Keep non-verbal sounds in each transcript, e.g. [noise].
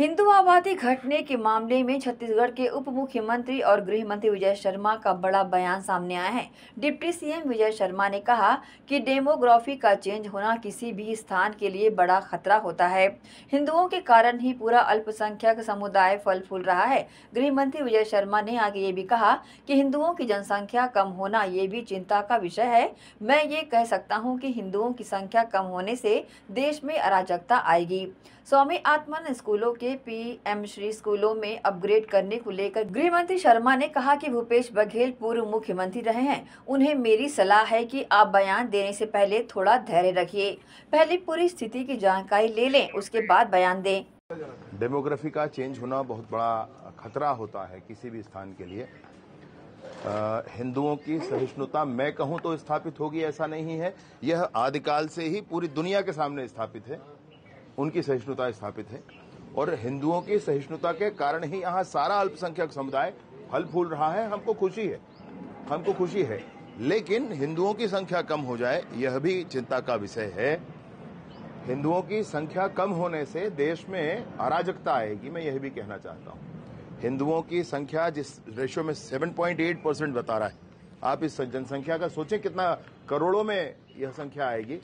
हिंदू आबादी घटने के मामले में छत्तीसगढ़ के उप मुख्यमंत्री और गृह मंत्री विजय शर्मा का बड़ा बयान सामने आया है डिप्टी सीएम विजय शर्मा ने कहा कि डेमोग्राफी का चेंज होना किसी भी स्थान के लिए बड़ा खतरा होता है हिंदुओं के कारण ही पूरा अल्पसंख्यक समुदाय फल फूल रहा है गृह मंत्री विजय शर्मा ने आगे ये भी कहा की हिंदुओं की जनसंख्या कम होना ये भी चिंता का विषय है मैं ये कह सकता हूँ की हिंदुओं की संख्या कम होने से देश में अराजकता आएगी स्वामी आत्मन स्कूलों के पी एम श्री स्कूलों में अपग्रेड करने को लेकर गृह मंत्री शर्मा ने कहा कि भूपेश बघेल पूर्व मुख्यमंत्री रहे हैं उन्हें मेरी सलाह है कि आप बयान देने से पहले थोड़ा धैर्य रखिए पहले पूरी स्थिति की जानकारी ले लें उसके बाद बयान दें डेमोग्राफी का चेंज होना बहुत बड़ा खतरा होता है किसी भी स्थान के लिए हिंदुओं की सहिष्णुता मैं कहूं तो स्थापित होगी ऐसा नहीं है यह आदिकाल से ही पूरी दुनिया के सामने स्थापित है उनकी सहिष्णुता स्थापित है और हिंदुओं की सहिष्णुता के कारण ही यहाँ सारा अल्पसंख्यक समुदाय फल फूल रहा है हमको खुशी है हमको खुशी है लेकिन हिंदुओं की संख्या कम हो जाए यह भी चिंता का विषय है हिंदुओं की संख्या कम होने से देश में अराजकता आएगी मैं यह भी कहना चाहता हूँ हिंदुओं की संख्या जिस रेशियो में 7.8 परसेंट बता रहा है आप इस जनसंख्या का सोचें कितना करोड़ों में यह संख्या आएगी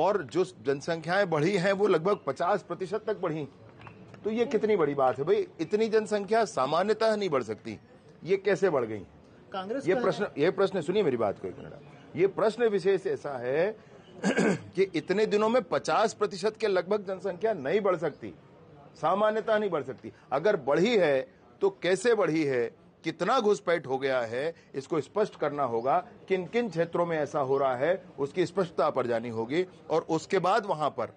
और जो जनसंख्याएं बढ़ी हैं वो लगभग 50 प्रतिशत तक बढ़ी तो ये कितनी बड़ी बात है भाई इतनी जनसंख्या सामान्यतः नहीं बढ़ सकती ये कैसे बढ़ गई कांग्रेस ये प्रश्न ये प्रश्न सुनिए मेरी बात को एक मिनट ये प्रश्न विशेष ऐसा है [clears throat] कि इतने दिनों में 50 प्रतिशत के लगभग जनसंख्या नहीं बढ़ सकती सामान्यता नहीं बढ़ सकती अगर बढ़ी है तो कैसे बढ़ी है कितना घुसपैठ हो गया है इसको स्पष्ट करना होगा किन किन क्षेत्रों में ऐसा हो रहा है उसकी स्पष्टता पर जानी होगी और उसके बाद वहां पर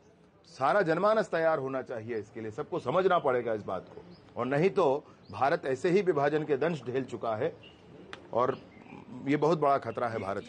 सारा जनमानस तैयार होना चाहिए इसके लिए सबको समझना पड़ेगा इस बात को और नहीं तो भारत ऐसे ही विभाजन के दंश ढेल चुका है और ये बहुत बड़ा खतरा है भारत